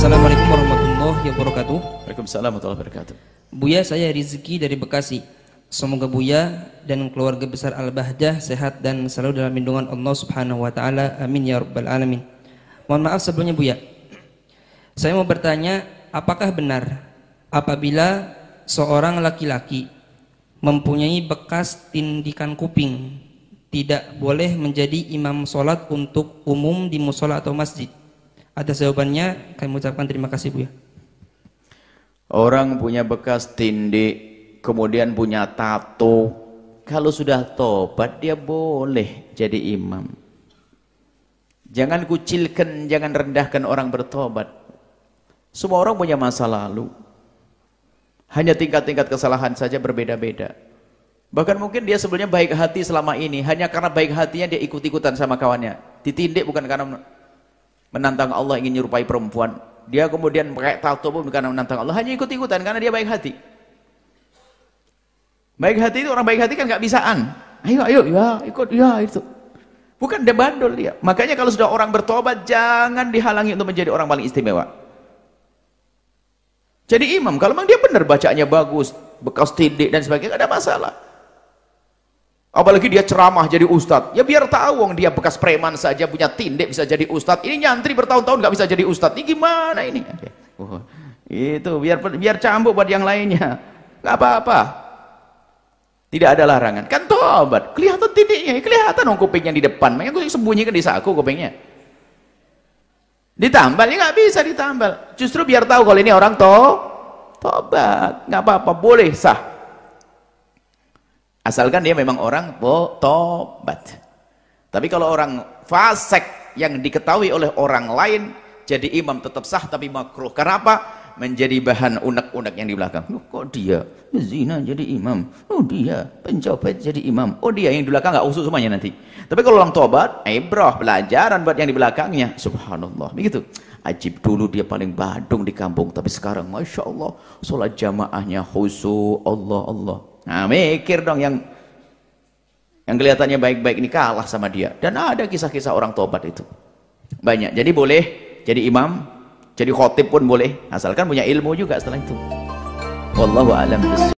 Assalamualaikum warahmatullahi wabarakatuh. Waalaikumsalam warahmatullahi wabarakatuh. Buya saya Rizki dari Bekasi. Semoga Buya dan keluarga besar Al-Bahjah sehat dan selalu dalam lindungan Allah Subhanahu wa taala. Amin ya rabbal alamin. Mohon maaf sebelumnya Buya. Saya mau bertanya, apakah benar apabila seorang laki-laki mempunyai bekas tindikan kuping tidak boleh menjadi imam sholat untuk umum di musola atau masjid? Atas jawabannya kami ucapkan terima kasih bu ya. Orang punya bekas tindik, kemudian punya tato. Kalau sudah tobat dia boleh jadi imam. Jangan kucilkan, jangan rendahkan orang bertobat. Semua orang punya masa lalu. Hanya tingkat-tingkat kesalahan saja berbeda-beda. Bahkan mungkin dia sebelumnya baik hati selama ini, hanya karena baik hatinya dia ikut-ikutan sama kawannya. Ditindik bukan karena menantang Allah ingin menyerupai perempuan dia kemudian pakai tato pun karena menantang Allah hanya ikut-ikutan karena dia baik hati baik hati itu orang baik hati kan nggak bisaan ayo ayo ya ikut ya itu bukan dia bandel dia makanya kalau sudah orang bertobat jangan dihalangi untuk menjadi orang paling istimewa jadi imam kalau memang dia benar bacanya bagus bekas tidik dan sebagainya gak ada masalah Apalagi dia ceramah jadi Ustad, Ya biar tahu wong dia bekas preman saja punya tindik bisa jadi Ustad. Ini nyantri bertahun-tahun nggak bisa jadi Ustad, Ini gimana ini? Oh, itu biar biar cambuk buat yang lainnya. Nggak apa-apa. Tidak ada larangan. Kan tobat. Kelihatan tindiknya, kelihatan wong kupingnya di depan. Makanya gue sembunyikan di saku kupingnya. Ditambal Ini ya nggak bisa ditambal. Justru biar tahu kalau ini orang to tobat. Nggak apa-apa, boleh sah. Asalkan dia memang orang tobat. Tapi kalau orang fasek yang diketahui oleh orang lain, jadi imam tetap sah tapi makruh. Karena apa? Menjadi bahan unek-unek yang di belakang. Oh, kok dia zina jadi imam? Oh dia pencopet jadi imam? Oh dia yang di belakang nggak usus semuanya nanti. Tapi kalau orang tobat, ibrah, pelajaran buat yang di belakangnya. Subhanallah, begitu. Ajib dulu dia paling badung di kampung, tapi sekarang Masya Allah, sholat jamaahnya khusus Allah Allah. Nah, mikir dong yang yang kelihatannya baik-baik ini kalah sama dia. Dan ada kisah-kisah orang tobat itu. Banyak. Jadi boleh jadi imam, jadi khotib pun boleh, asalkan punya ilmu juga setelah itu. Wallahu a'lam